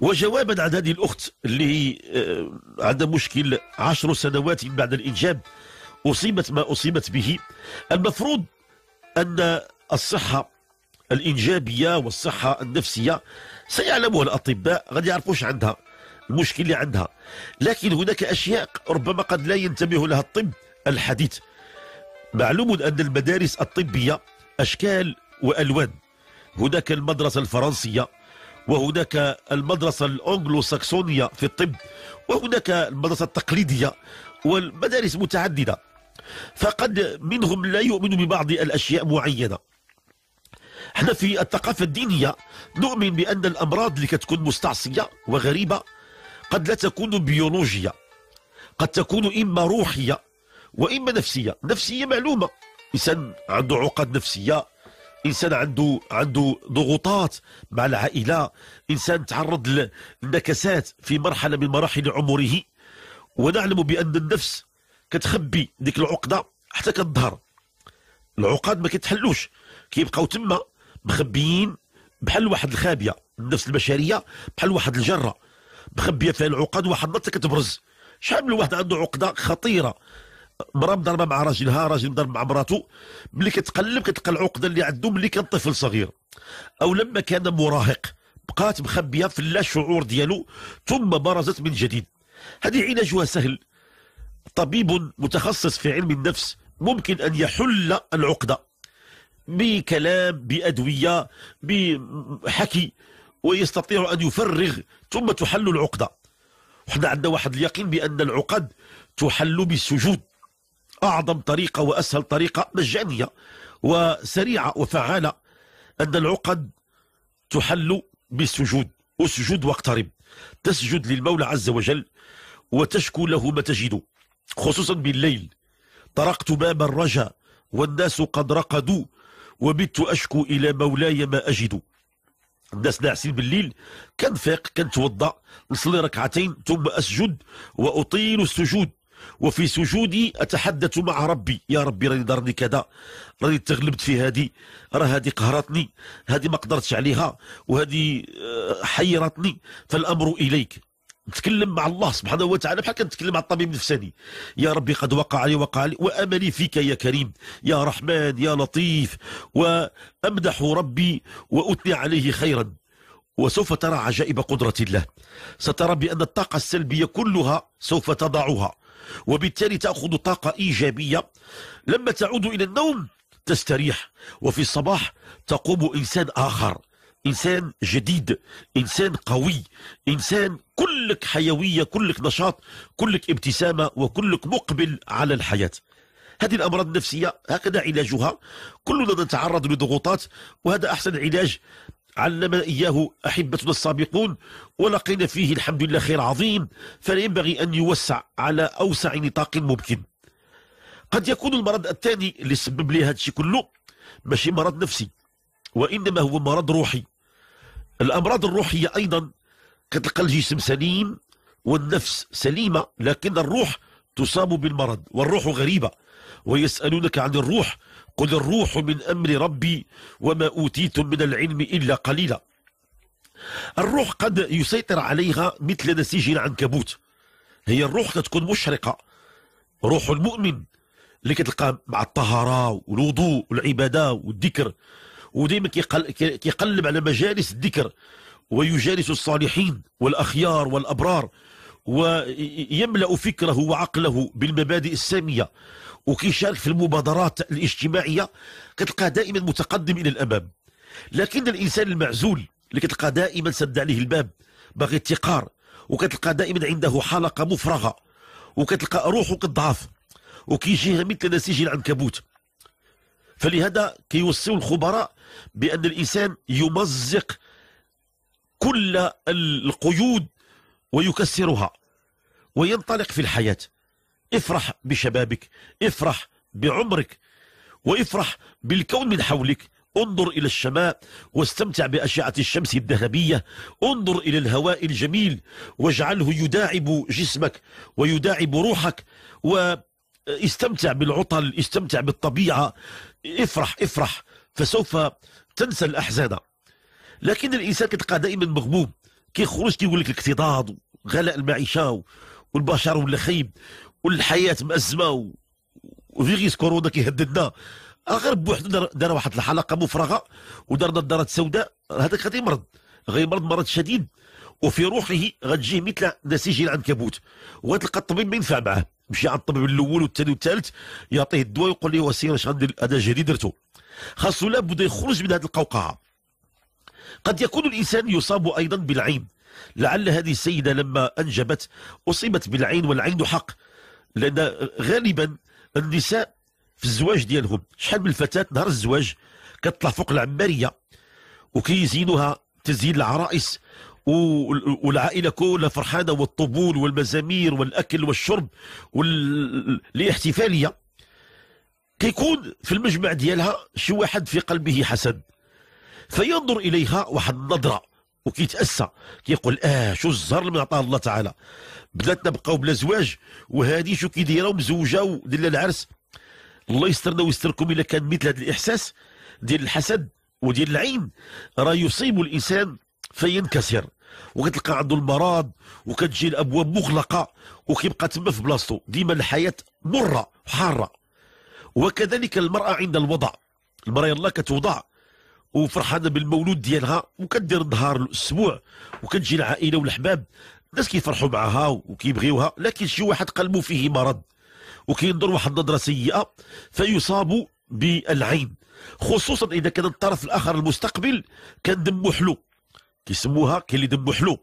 وجوابا عن هذه الأخت اللي هي آه، عندها مشكل عشر سنوات بعد الإنجاب أصيبت ما أصيبت به المفروض أن الصحة الإنجابية والصحة النفسية سيعلمها الأطباء غادي يعرفوش عندها المشكل اللي عندها لكن هناك أشياء ربما قد لا ينتبه لها الطب الحديث معلوم أن المدارس الطبية أشكال وألوان هناك المدرسة الفرنسية وهناك المدرسة الأنجلو ساكسونية في الطب وهناك المدرسة التقليدية والمدارس متعددة فقد منهم لا يؤمن ببعض الأشياء معينة احنا في الثقافة الدينية نؤمن بأن الأمراض اللي كتكون مستعصية وغريبة قد لا تكون بيولوجية قد تكون إما روحية وإما نفسية نفسية معلومة إنسان عنده عقد نفسية انسان عنده عنده ضغوطات مع العائله انسان تعرض لنكسات في مرحله من مراحل عمره ونعلم بان النفس كتخبي ديك العقده حتى كتظهر العقاد ما كيتحلوش كيبقاو تما مخبيين بحال واحد الخابيه النفس البشريه بحال واحد الجره مخبيه فيها العقد واحد النط كتبرز شحال من واحد عنده عقده خطيره مرا مضربه مع راجلها راجل مضرب مع مراته ملي كتقلب كتلقى العقده اللي عنده ملي كان طفل صغير او لما كان مراهق بقات مخبيه في اللاشعور ديالو ثم برزت من جديد هذه علاجها سهل طبيب متخصص في علم النفس ممكن ان يحل العقده بكلام بادويه بحكي ويستطيع ان يفرغ ثم تحل العقده وحنا عندنا واحد اليقين بان العقد تحل بالسجود أعظم طريقة وأسهل طريقة مجانية وسريعة وفعالة أن العقد تحل بالسجود اسجد واقترب تسجد للمولى عز وجل وتشكو له ما تجد خصوصا بالليل طرقت باب الرجا والناس قد رقدوا وبت أشكو إلى مولاي ما أجد الناس ناعسين بالليل كان كنتوضا نصلي ركعتين ثم أسجد وأطيل السجود وفي سجودي أتحدث مع ربي يا ربي راني ضرني كذا راني تغلبت في هذه راه هذه قهرتني هذه ما قدرتش عليها وهذه آه، حيرتني فالأمر إليك نتكلم مع الله سبحانه وتعالى بحال كنتكلم مع الطبيب النفساني يا ربي قد وقع لي وقع لي واملي فيك يا كريم يا رحمن يا لطيف وامدح ربي واثني عليه خيرا وسوف ترى عجائب قدره الله سترى بان الطاقه السلبيه كلها سوف تضعها وبالتالي تأخذ طاقة إيجابية لما تعود إلى النوم تستريح وفي الصباح تقوم إنسان آخر انسان جديد انسان قوي انسان كلك حيويه كلك نشاط كلك ابتسامه وكلك مقبل على الحياه هذه الامراض النفسيه هكذا علاجها كلنا نتعرض لضغوطات وهذا احسن علاج علمنا إياه أحبتنا السابقون ولقينا فيه الحمد لله خير عظيم فلا ينبغي أن يوسع على أوسع نطاق ممكن قد يكون المرض الثاني اللي سبب لي هذا الشيء كله ماشي مرض نفسي وإنما هو مرض روحي الأمراض الروحية أيضا كتلقى الجسم سليم والنفس سليمة لكن الروح تصاب بالمرض والروح غريبة ويسألونك عن الروح قل الروح من أمر ربي وما أوتيتم من العلم إلا قليلا الروح قد يسيطر عليها مثل نسيج العنكبوت هي الروح تكون مشرقة روح المؤمن اللي كتلقى مع الطهارة والوضوء والعبادة والذكر ودائما كيقلب على مجالس الذكر ويجالس الصالحين والأخيار والأبرار ويملأ فكره وعقله بالمبادئ السامية وكيشارك في المبادرات الاجتماعية كتلقى دائما متقدم إلى الأمام لكن الإنسان المعزول اللي كتلقى دائما سد عليه الباب باغي اتقار وكتلقى دائما عنده حلقة مفرغة وكتلقى روحه كتضعف وكيجيها مثل نسيج العنكبوت فلهذا كيوصيو الخبراء بأن الإنسان يمزق كل القيود ويكسرها وينطلق في الحياة افرح بشبابك افرح بعمرك وافرح بالكون من حولك انظر إلى الشماء واستمتع بأشعة الشمس الذهبية انظر إلى الهواء الجميل واجعله يداعب جسمك ويداعب روحك واستمتع بالعطل استمتع بالطبيعة افرح افرح فسوف تنسى الأحزان لكن الإنسان تلقى دائما مغموم كيخرج كيقول لك الاكتضاض وغلاء المعيشه والبشر ولا خايب والحياه مأزمه وفيغيس كورونا كيهددنا آه، غير بوحدو دار واحد الحلقه مفرغه ودار نظارات سوداء آه، هذاك غادي يمرض غيمرض مرض شديد وفي روحه غتجيه مثل نسيج العنكبوت وغتلقى الطبيب ما ينفع معاه مشى عند الطبيب الاول والثاني والثالث يعطيه الدواء ويقول له وسير اش غندير هذا جديد درته خاصو لابد يخرج من هذه القوقعه قد يكون الإنسان يصاب أيضا بالعين لعل هذه السيدة لما أنجبت أصيبت بالعين والعين حق لأن غالبا النساء في الزواج ديالهم شحال من الفتاة نهار الزواج كتطلع فوق العمارية وكيزينوها تزيين العرائس والعائلة كلها فرحانة والطبول والمزامير والأكل والشرب والاحتفالية كيكون في المجمع ديالها شي واحد في قلبه حسد فينظر اليها واحد النظره وكيتاسى كيقول اه شو الزهر اللي عطاه الله تعالى بلاتنا بقاو بلا زواج وهذه شو كيدايره ومزوجه ودير العرس الله يسترنا ويستركم الا كان مثل هذا الاحساس ديال الحسد وديال العين راه يصيب الانسان فينكسر وكتلقى عنده المرض وكتجي الابواب مغلقه وكيبقى تما في بلاصتو ديما الحياه مره وحاره وكذلك المراه عند الوضع المراه يلا كتوضع وفرحانه بالمولود ديالها وكدير النهار الاسبوع وكتجي العائله والاحباب الناس كيفرحوا معاها وكيبغيوها لكن شي واحد قلبه فيه مرض وكينظر واحد النظره سيئه فيصاب بالعين خصوصا اذا كان الطرف الاخر المستقبل كان دمه حلو كيسموها كاين اللي دمه حلو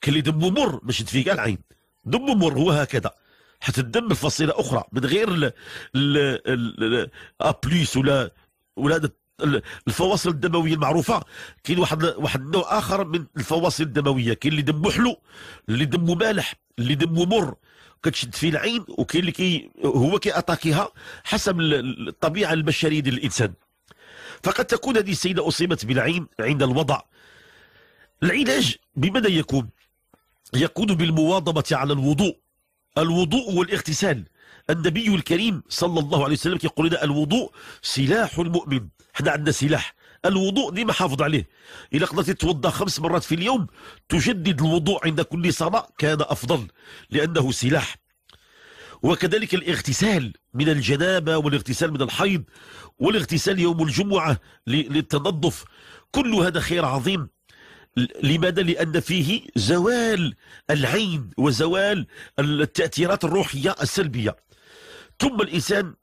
كاين اللي دمه مر باش تفي كاع العين دمه مر هو هكذا حتى الدم الفصيله اخرى من غير ابليس ولا ولا الفواصل الدمويه المعروفه كاين واحد واحد النوع اخر من الفواصل الدمويه كاين اللي دمه حلو اللي دمه مالح اللي دمه مر كتشد فيه العين وكاين اللي كي هو كياتاكيها حسب الطبيعه البشريه ديال الانسان فقد تكون هذه السيده اصيبت بالعين عند الوضع العلاج بماذا يكون؟ يكون بالمواظبه على الوضوء الوضوء والاغتسال النبي الكريم صلى الله عليه وسلم كيقول لنا الوضوء سلاح المؤمن احنا عندنا سلاح الوضوء ديما حافظ عليه إلا قدرت تتوضا خمس مرات في اليوم تجدد الوضوء عند كل صلاة كان أفضل لأنه سلاح وكذلك الاغتسال من الجنابة والاغتسال من الحيض والاغتسال يوم الجمعة للتنظف كل هذا خير عظيم لماذا؟ لأن فيه زوال العين وزوال التأثيرات الروحية السلبية ثم الإنسان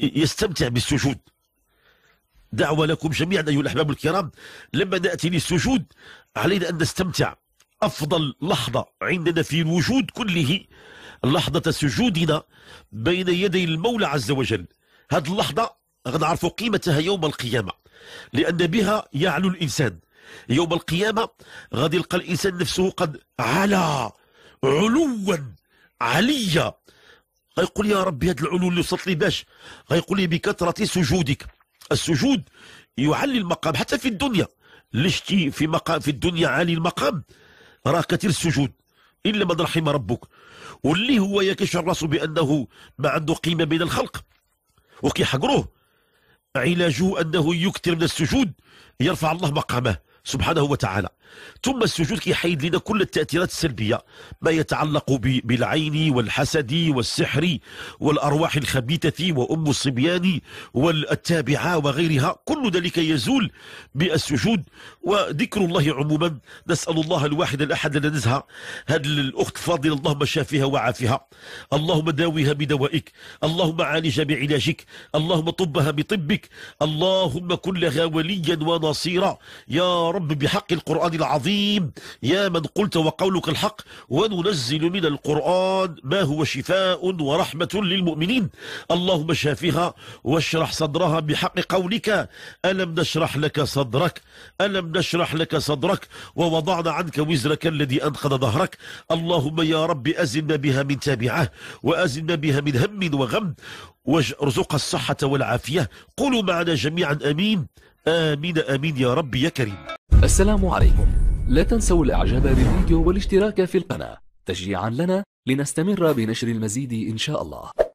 يستمتع بالسجود دعوة لكم جميعا أيها الأحباب الكرام لما نأتي للسجود علينا أن نستمتع أفضل لحظة عندنا في الوجود كله لحظة سجودنا بين يدي المولى عز وجل هذه اللحظة غنعرفوا قيمتها يوم القيامة لأن بها يعلو الإنسان يوم القيامة غادي يلقى الإنسان نفسه قد علا علوا عليا غيقول يا ربي هذا العلو اللي وصلت لي باش غيقول لي بكثرة سجودك السجود يعلي المقام حتى في الدنيا لشتي في مقام في الدنيا عالي المقام راه كثير السجود الا من رحم ربك واللي هو يكشف راسه بانه ما عنده قيمه بين الخلق وكيحقروه علاجه انه يكثر من السجود يرفع الله مقامه سبحانه وتعالى ثم السجود كيحيد لنا كل التأثيرات السلبية ما يتعلق بالعين والحسد والسحر والأرواح الخبيثة وأم الصبيان والتابعة وغيرها كل ذلك يزول بالسجود وذكر الله عموما نسأل الله الواحد الأحد لنا نزهة هذه الأخت فاضلة اللهم شافيها وعافها اللهم داويها بدوائك اللهم عالجها بعلاجك اللهم طبها بطبك اللهم كن لها وليا ونصيرا يا يا رب بحق القرآن العظيم يا من قلت وقولك الحق وننزل من القرآن ما هو شفاء ورحمة للمؤمنين اللهم شافها واشرح صدرها بحق قولك ألم نشرح لك صدرك ألم نشرح لك صدرك ووضعنا عنك وزرك الذي أنقذ ظهرك اللهم يا رب أزلنا بها من تابعه وأزلنا بها من هم وغم وارزق الصحة والعافية قولوا معنا جميعا أمين آمين آمين يا رب يا كريم السلام عليكم لا تنسوا الاعجاب بالفيديو والاشتراك في القناة تشجيعا لنا لنستمر بنشر المزيد إن شاء الله